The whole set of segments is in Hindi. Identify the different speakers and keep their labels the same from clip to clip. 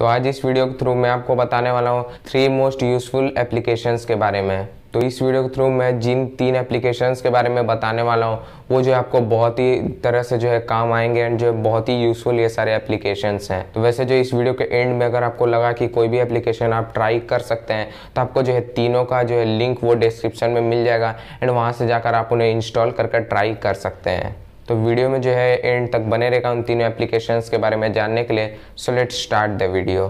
Speaker 1: तो आज इस वीडियो के थ्रू मैं आपको बताने वाला हूँ थ्री मोस्ट यूजफुल एप्लीकेशंस के बारे में तो इस वीडियो के थ्रू मैं जिन तीन एप्लीकेशंस के बारे में बताने वाला हूँ वो जो है आपको बहुत ही तरह से जो है काम आएंगे एंड जो है बहुत ही यूजफुल ये सारे एप्लीकेशंस हैं तो वैसे जो इस वीडियो के एंड में अगर आपको लगा कि कोई भी एप्लीकेशन आप ट्राई कर सकते हैं तो आपको जो है तीनों का जो है लिंक वो डिस्क्रिप्शन में मिल जाएगा एंड वहाँ से जाकर आप उन्हें इंस्टॉल कर ट्राई कर सकते हैं तो वीडियो में जो है एंड तक बने रहेगा उन तीनों एप्लीकेशंस के बारे में जानने के लिए so let start the video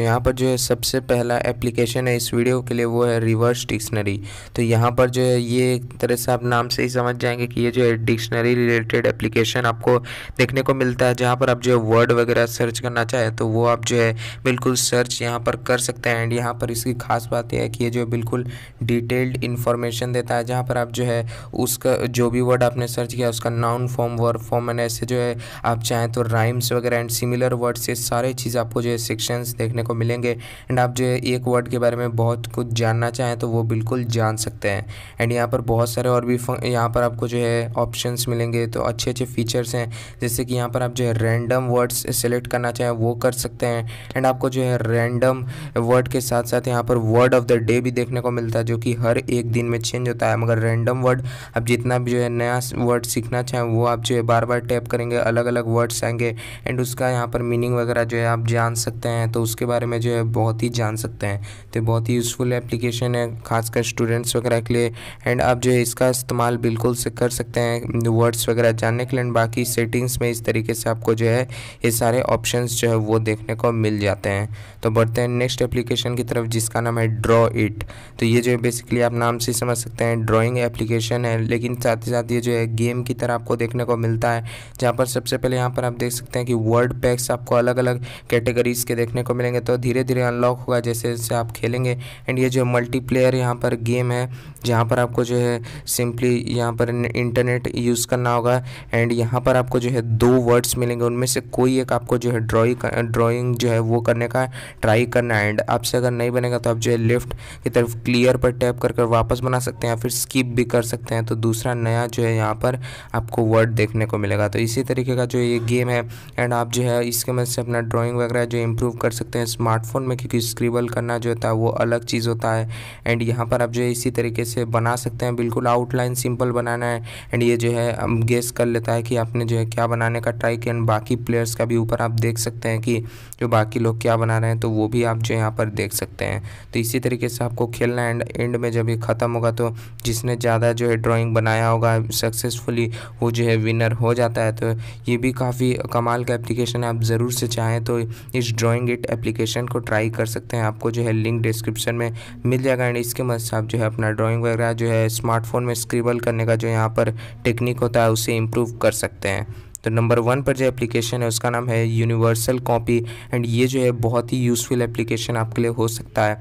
Speaker 1: तो यहाँ पर जो है सबसे पहला एप्लीकेशन है इस वीडियो के लिए वो है रिवर्स डिक्शनरी तो यहाँ पर जो है ये एक तरह से आप नाम से ही समझ जाएंगे कि ये जो है डिक्शनरी रिलेटेड एप्लीकेशन आपको देखने को मिलता है जहाँ पर आप जो है वर्ड वगैरह सर्च करना चाहें तो वो आप जो है बिल्कुल सर्च यहाँ पर कर सकते हैं एंड यहाँ पर इसकी खास बात यह है कि ये जो है बिल्कुल डिटेल्ड इन्फॉर्मेशन देता है जहाँ पर आप जो है उसका जो भी वर्ड आपने सर्च किया उसका noun form word form and ऐसे जो है आप चाहें तो राइम्स वगैरह एंड सिमिलर वर्ड्स ये सारे चीज़ आपको जो है सेक्शंस देखने को को मिलेंगे एंड आप जो है एक वर्ड के बारे में बहुत कुछ जानना चाहें तो वो बिल्कुल जान सकते हैं एंड यहाँ पर बहुत सारे और भी यहाँ पर आपको जो है ऑप्शन मिलेंगे तो अच्छे अच्छे फीचर्स हैं जैसे कि यहाँ पर आप जो है रैंडम वर्ड्स सेलेक्ट करना चाहें वो कर सकते हैं एंड आपको जो है रैंडम वर्ड के साथ साथ यहाँ पर वर्ड ऑफ द डे भी देखने को मिलता है जो कि हर एक दिन में चेंज होता है मगर रैंडम वर्ड आप जितना भी जो है नया वर्ड सीखना चाहें वो आप जो है बार बार टैप करेंगे अलग अलग वर्ड्स आएंगे एंड उसका यहाँ पर मीनिंग वगैरह जो है आप जान सकते हैं तो उसके बारे में जो है बहुत ही जान सकते हैं तो बहुत ही यूज़फुल एप्लीकेशन है खासकर स्टूडेंट्स वगैरह के लिए एंड आप जो है इसका इस्तेमाल बिल्कुल से कर सकते हैं वर्ड्स वगैरह जानने के लिए एंड बाकी सेटिंग्स में इस तरीके से आपको जो है ये सारे ऑप्शन जो है वो देखने को मिल जाते हैं तो बढ़ते हैं नेक्स्ट एप्लीकेशन की तरफ जिसका नाम है ड्रॉ इट तो ये जो है बेसिकली आप नाम से समझ सकते हैं ड्राइंग एप्लीकेशन है लेकिन साथ ही साथ ये जो है गेम की तरह आपको देखने को मिलता है जहाँ पर सबसे पहले यहाँ पर आप देख सकते हैं कि वर्ड पैक्स आपको अलग अलग कैटेगरीज़ के देखने को मिलेंगे करेंगे तो धीरे धीरे अनलॉक होगा जैसे जैसे आप खेलेंगे एंड ये जो मल्टीप्लेयर यहाँ पर गेम है जहाँ पर आपको जो है सिंपली यहाँ पर इंटरनेट यूज़ करना होगा एंड यहाँ पर आपको जो है दो वर्ड्स मिलेंगे उनमें से कोई एक आपको जो है ड्रॉइंग ड्रॉइंग जो है वो करने का ट्राई करना है एंड आपसे अगर नहीं बनेगा तो आप जो है लेफ्ट की तरफ क्लियर पर टैप कर कर वापस बना सकते हैं या फिर स्किप भी कर सकते हैं तो दूसरा नया जो है यहाँ पर आपको वर्ड देखने को मिलेगा तो इसी तरीके का जो ये गेम है एंड आप जो है इसके मदद से अपना ड्राइंग वगैरह जो इम्प्रूव कर सकते हैं स्मार्टफोन में क्योंकि स्क्रीबल करना जो होता है वो अलग चीज़ होता है एंड यहाँ पर आप जो है इसी तरीके से बना सकते हैं बिल्कुल आउटलाइन सिंपल बनाना है एंड ये जो है गेस कर लेता है कि आपने जो है क्या बनाने का ट्राई किया एंड बाकी प्लेयर्स का भी ऊपर आप देख सकते हैं कि जो बाकी लोग क्या बना रहे हैं तो वो भी आप जो यहाँ पर देख सकते हैं तो इसी तरीके से आपको खेलना एंड एंड में जब ये ख़त्म होगा तो जिसने ज़्यादा जो है ड्राइंग बनाया होगा सक्सेसफुली वो जो है विनर हो जाता है तो ये भी काफ़ी कमाल का एप्लीकेशन है आप ज़रूर से चाहें तो इस ड्राइंग इट एप्लीकेशन एप्लीकेशन को ट्राई कर सकते हैं आपको जो है लिंक डिस्क्रिप्शन में मिल जाएगा एंड इसके मदद से आप जो है अपना ड्राइंग वगैरह जो है स्मार्टफोन में स्क्रिबल करने का जो यहाँ पर टेक्निक होता है उसे इम्प्रूव कर सकते हैं तो नंबर वन पर जो एप्लीकेशन है उसका नाम है यूनिवर्सल कॉपी एंड ये जो है बहुत ही यूज़फुल एप्लीकेशन आपके लिए हो सकता है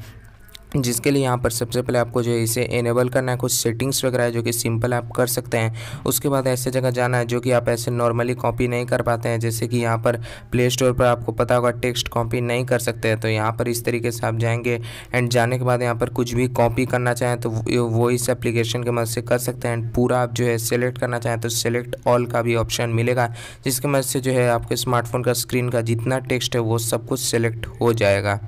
Speaker 1: जिसके लिए यहाँ पर सबसे पहले आपको जो है इसे इनेबल करना है कुछ सेटिंग्स वगैरह है जो कि सिंपल आप कर सकते हैं उसके बाद ऐसे जगह जाना है जो कि आप ऐसे नॉर्मली कॉपी नहीं कर पाते हैं जैसे कि यहाँ पर प्ले स्टोर पर आपको पता होगा टेक्स्ट कॉपी नहीं कर सकते हैं तो यहाँ पर इस तरीके से आप जाएंगे एंड जाने के बाद यहाँ पर कुछ भी कॉपी करना चाहें तो वो इस एप्लीकेशन के मदद से कर सकते हैं एंड पूरा आप जो है सेलेक्ट करना चाहें तो सेलेक्ट ऑल का भी ऑप्शन मिलेगा जिसके मदद से जो है आपके स्मार्टफोन का स्क्रीन का जितना टेक्स्ट है वो सब कुछ सेलेक्ट हो जाएगा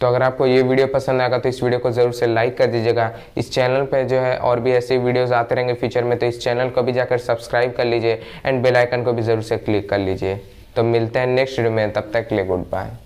Speaker 1: तो अगर आपको ये वीडियो पसंद आएगा तो इस वीडियो को ज़रूर से लाइक कर दीजिएगा इस चैनल पर जो है और भी ऐसे वीडियोस आते रहेंगे फ्यूचर में तो इस चैनल को भी जाकर सब्सक्राइब कर लीजिए एंड बेलाइकन को भी ज़रूर से क्लिक कर लीजिए तो मिलते हैं नेक्स्ट वीडियो में तब तक के लिए गुड बाय